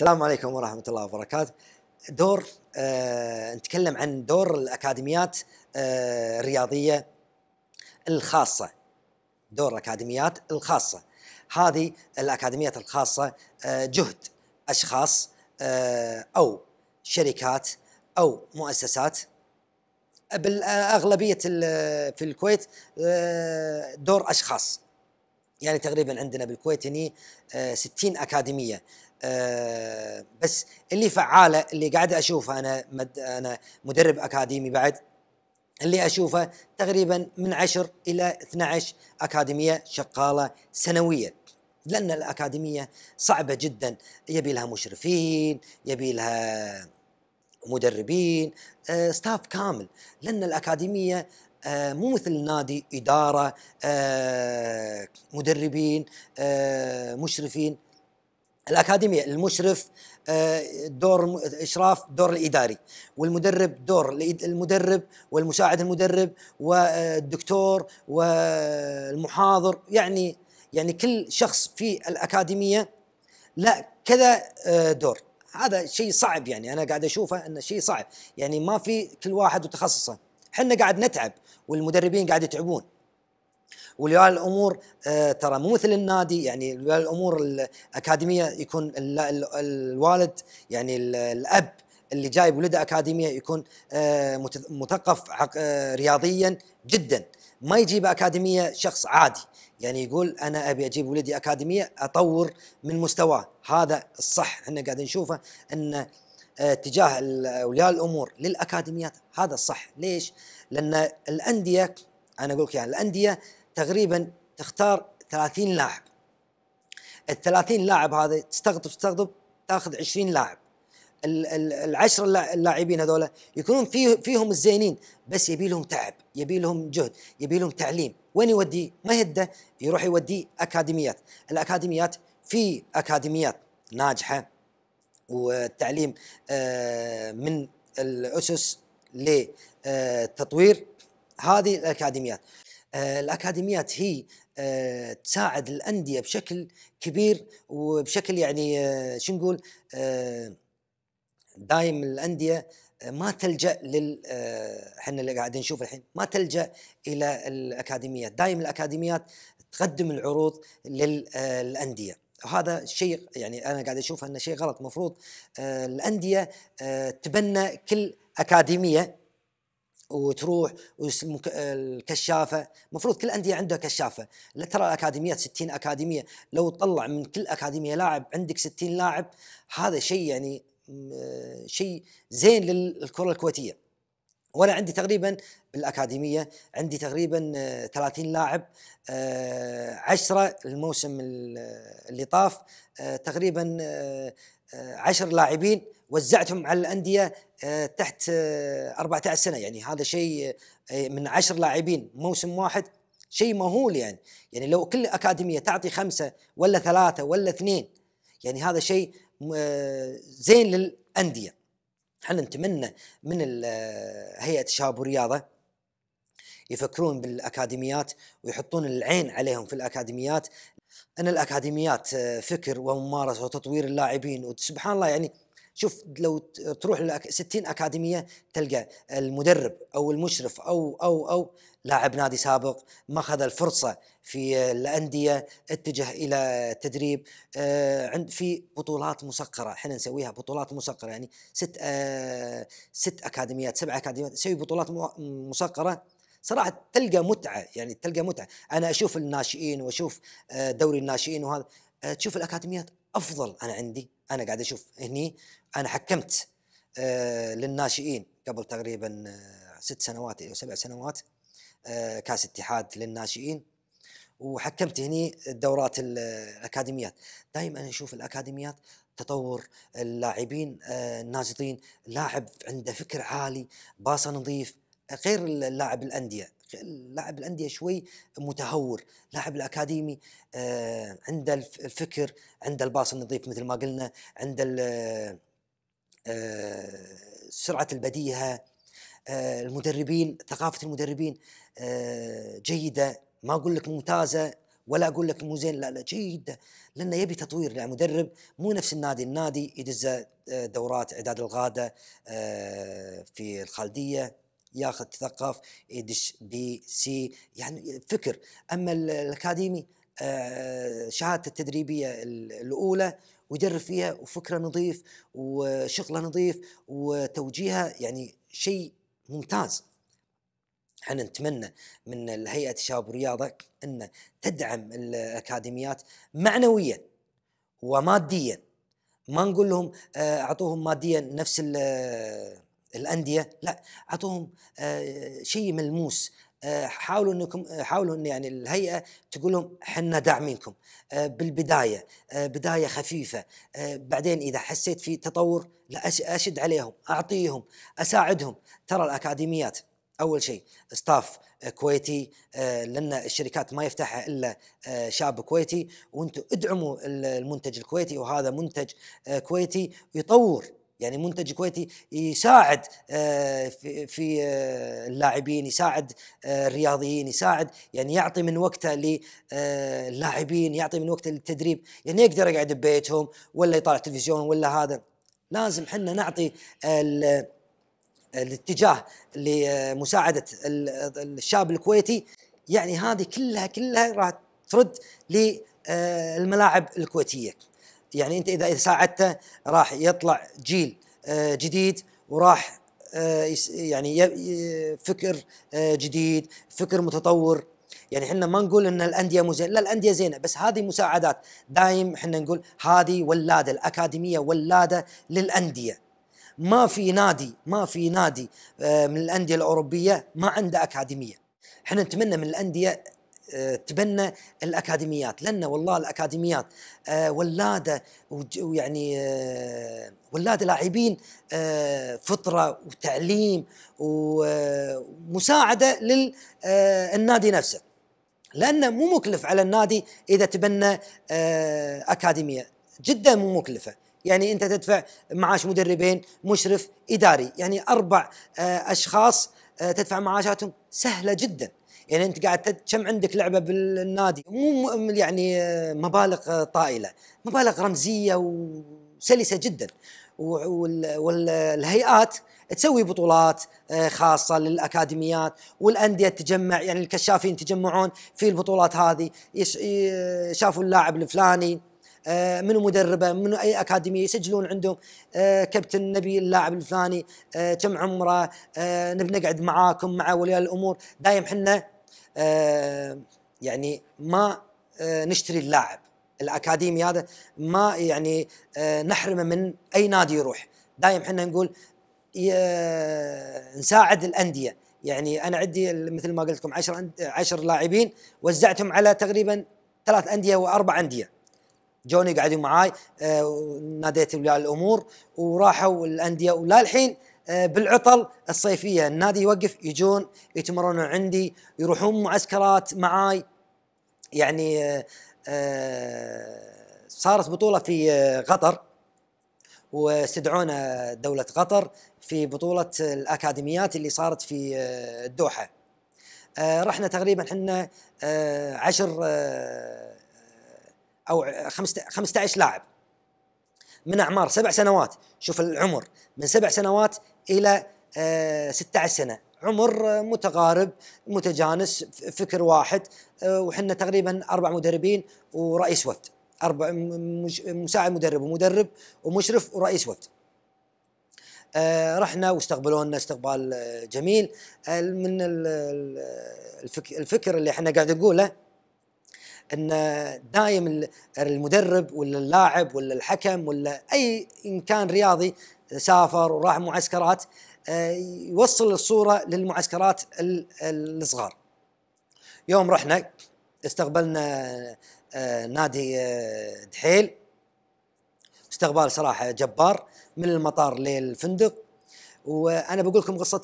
السلام عليكم ورحمة الله وبركاته دور آه نتكلم عن دور الأكاديميات آه الرياضية الخاصة دور الأكاديميات الخاصة هذه الأكاديميات الخاصة آه جهد أشخاص آه أو شركات أو مؤسسات بالأغلبية آه، في الكويت آه دور أشخاص يعني تقريبا عندنا بالكويت هني 60 آه، أكاديمية أه بس اللي فعاله اللي قاعد اشوفه انا مد انا مدرب اكاديمي بعد اللي اشوفه تقريبا من 10 الى 12 اكاديميه شغاله سنويا لان الاكاديميه صعبه جدا يبي لها مشرفين يبي لها مدربين أه ستاف كامل لان الاكاديميه آه مو مثل نادي إدارة آه مدربين آه مشرفين الاكاديميه المشرف آه، دور اشراف دور الاداري والمدرب دور المدرب والمساعد المدرب والدكتور والمحاضر يعني يعني كل شخص في الاكاديميه لا كذا آه، دور هذا شيء صعب يعني انا قاعد اشوفه انه شيء صعب يعني ما في كل واحد وتخصصه احنا قاعد نتعب والمدربين قاعد يتعبون وليا الامور آه، ترى مو مثل النادي يعني ولاء الامور الاكاديميه يكون الوالد يعني الاب اللي جايب ولده اكاديميه يكون آه، مثقف آه، رياضيا جدا ما يجيب اكاديميه شخص عادي يعني يقول انا ابي اجيب ولدي اكاديميه اطور من مستواه هذا الصح احنا قاعدين نشوفه ان اتجاه اولياء الامور للاكاديميات هذا الصح ليش؟ لان الانديه انا اقول لك يعني الانديه تقريبا تختار 30 لاعب ال 30 لاعب هذا تستقطب تستقطب تاخذ 20 لاعب العشر اللاعبين هذول يكونون فيه فيهم الزينين بس يبي لهم تعب يبي لهم جهد يبي لهم تعليم وين يوديه ما يهده يروح يوديه اكاديميات الاكاديميات في اكاديميات ناجحه والتعليم آه، من الاسس للتطوير هذه الاكاديميات آه، الاكاديميات هي آه، تساعد الانديه بشكل كبير وبشكل يعني آه، شو نقول دايم الانديه ما تلجا لل احنا اللي قاعدين نشوف الحين ما تلجا الى الاكاديميات دايم الاكاديميات تقدم العروض للانديه وهذا شيء يعني انا قاعد اشوف انه شيء غلط المفروض الانديه تبنى كل اكاديميه وتروح الكشافه المفروض كل أندية عندها كشافه ترى أكاديميات 60 اكاديميه لو تطلع من كل اكاديميه لاعب عندك 60 لاعب هذا شيء يعني شيء زين للكره الكويتيه وانا عندي تقريبا بالاكاديميه عندي تقريبا 30 آه، لاعب 10 آه، الموسم آه، اللي طاف تقريبا 10 لاعبين وزعتهم على الانديه تحت 14 سنه يعني هذا شيء من 10 لاعبين موسم واحد شيء مهول يعني يعني لو كل اكاديميه تعطي خمسه ولا ثلاثه ولا اثنين يعني هذا شيء زين للانديه احنا نتمنى من هيئه الشباب والرياضة يفكرون بالاكاديميات ويحطون العين عليهم في الاكاديميات ان الاكاديميات آه، فكر وممارسه وتطوير اللاعبين وسبحان الله يعني شوف لو تروح ل 60 اكاديميه تلقى المدرب او المشرف او او او لاعب نادي سابق ما اخذ الفرصه في الانديه اتجه الى التدريب آه، عند في بطولات مسقره احنا نسويها بطولات مسقره يعني ست آه، ست اكاديميات سبع اكاديميات نسوي بطولات مسقره صراحه تلقى متعه يعني تلقى متعه انا اشوف الناشئين واشوف آه، دوري الناشئين وهذا تشوف الاكاديميات افضل انا عندي انا قاعد اشوف هني انا حكمت آه، للناشئين قبل تقريبا آه، ست سنوات او سبع سنوات آه، كاس اتحاد للناشئين وحكمت هني الدورات الاكاديميات دائما انا اشوف الاكاديميات تطور اللاعبين الناشطين لاعب عنده فكر عالي باصه نظيف غير اللاعب الانديه لاعب الانديه شوي متهور، لاعب الاكاديمي آه عنده الفكر، عنده الباص النظيف مثل ما قلنا، عنده آه سرعه البديهه آه المدربين ثقافه المدربين آه جيده، ما اقول لك ممتازه ولا اقول لك مو زين لا لا جيده لانه يبي تطوير للمدرب مو نفس النادي، النادي يدزه آه، دورات اعداد الغاده آه، في الخالديه ياخذ ثقف يدش بي سي يعني فكر اما الاكاديمي آه، شهادته التدريبيه الاولى ويدرب فيها وفكره نظيف وشغله نظيف وتوجيهه يعني شيء ممتاز احنا نتمنى من الهيئه الشباب والرياضه ان تدعم الاكاديميات معنويا وماديا ما نقول لهم آه، اعطوهم ماديا نفس الانديه لا اعطوهم آه، شيء ملموس آه، حاولوا انكم آه، حاولوا ان يعني الهيئه تقول لهم احنا داعمينكم بالبدايه بدايه خفيفه بعدين اذا حسيت في تطور لا اشد عليهم اعطيهم اساعدهم ترى الاكاديميات اول شيء ستاف كويتي لان الشركات ما يفتحها الا شاب كويتي وانتم ادعموا المنتج الكويتي وهذا منتج كويتي يطور يعني منتج كويتي يساعد آه، في آه، اللاعبين يساعد آه، الرياضيين يساعد يعني يعطي من وقته للاعبين يعطي من وقته للتدريب يعني يقدر يقعد ببيتهم ولا يطالع تلفزيون ولا هذا لازم حنا نعطي الاتجاه لمساعدة الشاب الكويتي يعني هذه كلها كلها راح ترد للملاعب الكويتية يعني انت اذا ساعدته راح يطلع جيل آه، جديد وراح آه، يعني فكر آه، جديد فكر متطور يعني احنا ما نقول ان الانديه مو زينه لا الانديه زينه بس هذه مساعدات دايم احنا نقول هذه ولاده الاكاديميه ولاده للانديه ما في نادي ما في نادي من الانديه الاوروبيه ما عنده اكاديميه احنا نتمنى من الانديه آه، تبنى الاكاديميات لان والله الاكاديميات آه، ولاده ويعني آه، ولاده لاعبين فطره وتعليم ومساعده للنادي نفسه لانه مو مكلف على النادي اذا تبنى اكاديميه جدا مو مكلفه يعني انت تدفع معاش مدربين مشرف اداري يعني اربع اشخاص تدفع معاشاتهم سهله جدا يعني انت قاعد كم عندك لعبه بالنادي مو يعني مبالغ طائله مبالغ رمزيه وسلسه جدا والهيئات تسوي بطولات آه، خاصه للاكاديميات والانديه تجمع يعني الكشافين يتجمعون في البطولات هذه شافوا اللاعب الفلاني آه، منو مدربه منو اي اكاديميه يسجلون عندهم آه، كابتن نبي اللاعب الفلاني كم عمره نبي نقعد معاكم مع اولياء الامور دايم حنا آه، يعني ما آه، نشتري اللاعب الاكاديمي هذا ما يعني آه، نحرمه من اي نادي يروح دايم احنا نقول نساعد الانديه يعني انا عندي مثل ما قلت لكم 10 10 لاعبين وزعتهم على تقريبا ثلاث انديه واربع انديه جوني قاعدين معاي ناديت ويا الامور وراحوا الانديه ولا الحين آه، بالعطل الصيفيه النادي يوقف يجون يتمرنون عندي يروحون معسكرات معاي يعني آه، آه، صارت بطوله في قطر واستدعونا دوله قطر في بطوله الاكاديميات اللي صارت في الدوحه رحنا تقريبا احنا عشر او 15 لاعب من اعمار سبع سنوات شوف العمر من سبع سنوات الى 16 آه، سنه عمر متقارب متجانس فكر واحد آه، وحنا تقريبا اربع مدربين ورئيس وفد اربع مساعد مدرب ومدرب ومشرف ورئيس وفد آه، رحنا واستقبلونا استقبال جميل من الفكر اللي احنا قاعد نقوله ان دايم المدرب ولا اللاعب ولا الحكم ولا اي ان كان رياضي سافر وراح معسكرات آه، يوصل الصورة للمعسكرات الصغار يوم رحنا استقبلنا آه، نادي آه، دحيل استقبال صراحة جبار من المطار للفندق وأنا بقول لكم قصة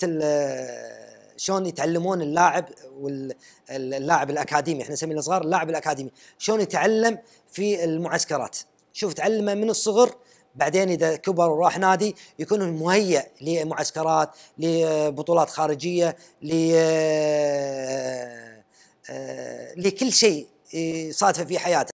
شلون يتعلمون اللاعب واللاعب الاكاديمي احنا نسميه الصغار اللاعب الاكاديمي شلون يتعلم في المعسكرات شوف تعلمه من الصغر بعدين اذا كبر وراح نادي يكون مهيئ لمعسكرات لبطولات خارجيه ل آه، آه، لكل شيء آه، صادفه في حياته